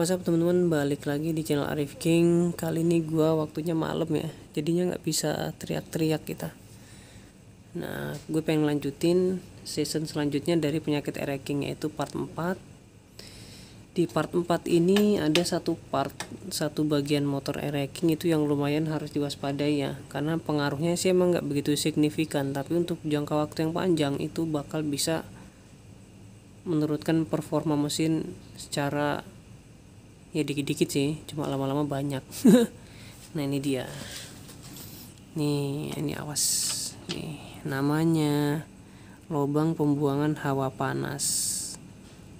What's up teman-teman, balik lagi di channel Arif King Kali ini gue waktunya malam ya Jadinya nggak bisa teriak-teriak kita Nah, gue pengen lanjutin season selanjutnya dari penyakit ereking yaitu part 4 Di part 4 ini ada satu part, satu bagian motor ereking itu yang lumayan harus diwaspadai ya Karena pengaruhnya sih emang nggak begitu signifikan Tapi untuk jangka waktu yang panjang itu bakal bisa menurutkan performa mesin secara ya dikit-dikit sih cuma lama-lama banyak nah ini dia nih ini awas nih namanya lubang pembuangan hawa panas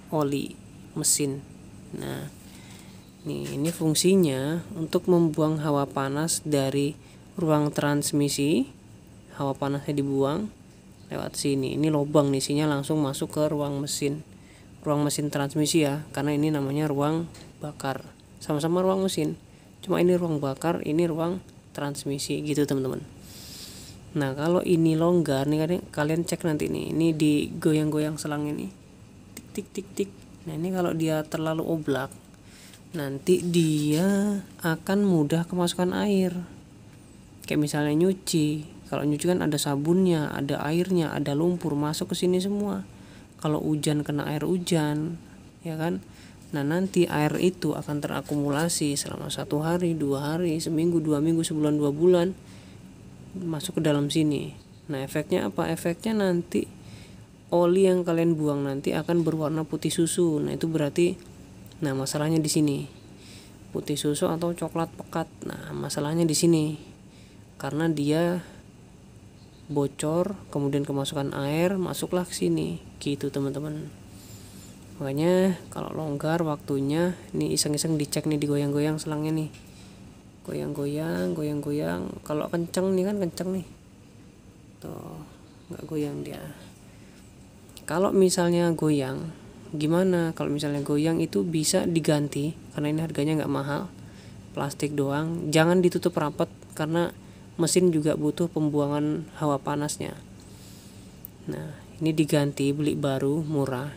oli mesin nah nih ini fungsinya untuk membuang hawa panas dari ruang transmisi hawa panasnya dibuang lewat sini ini lubang nih isinya langsung masuk ke ruang mesin ruang mesin transmisi ya karena ini namanya ruang bakar sama-sama ruang mesin cuma ini ruang bakar ini ruang transmisi gitu teman-teman nah kalau ini longgar nih kalian kalian cek nanti nih ini digoyang-goyang selang ini tik tik tik tik nah ini kalau dia terlalu oblak nanti dia akan mudah kemasukan air kayak misalnya nyuci kalau nyuci kan ada sabunnya ada airnya ada lumpur masuk ke sini semua kalau hujan kena air hujan ya kan nah nanti air itu akan terakumulasi selama satu hari dua hari seminggu dua minggu sebulan dua bulan masuk ke dalam sini nah efeknya apa efeknya nanti oli yang kalian buang nanti akan berwarna putih susu nah itu berarti nah masalahnya di sini putih susu atau coklat pekat nah masalahnya di sini karena dia bocor kemudian kemasukan air masuklah ke sini gitu teman-teman makanya kalau longgar waktunya ini iseng-iseng dicek nih digoyang-goyang selangnya nih goyang-goyang goyang-goyang kalau kenceng nih kan kenceng nih tuh nggak goyang dia kalau misalnya goyang gimana kalau misalnya goyang itu bisa diganti karena ini harganya nggak mahal plastik doang jangan ditutup rapat karena mesin juga butuh pembuangan hawa panasnya nah ini diganti beli baru murah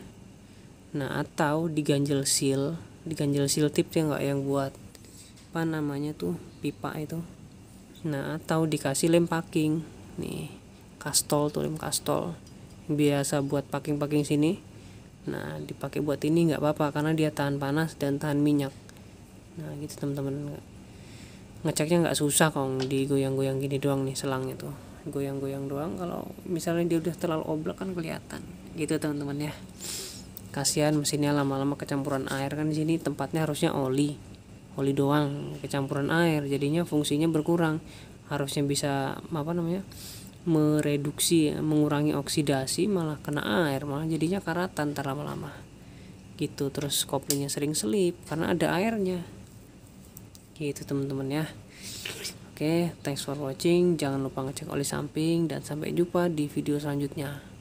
nah atau diganjel seal diganjel seal tip yang enggak yang buat apa namanya tuh pipa itu nah atau dikasih lem packing nih kastol tuh lem kastol biasa buat packing-packing sini nah dipakai buat ini nggak apa-apa karena dia tahan panas dan tahan minyak nah gitu teman-teman ngeceknya nggak susah kong, digoyang-goyang gini doang nih selangnya tuh goyang-goyang doang kalau misalnya dia udah terlalu oblak kan kelihatan gitu teman-teman ya kasihan mesinnya lama-lama kecampuran air kan di sini tempatnya harusnya oli oli doang kecampuran air jadinya fungsinya berkurang harusnya bisa apa namanya mereduksi mengurangi oksidasi malah kena air malah jadinya karatan terlalu lama gitu terus koplingnya sering selip karena ada airnya gitu teman-teman ya oke okay, thanks for watching jangan lupa ngecek oli samping dan sampai jumpa di video selanjutnya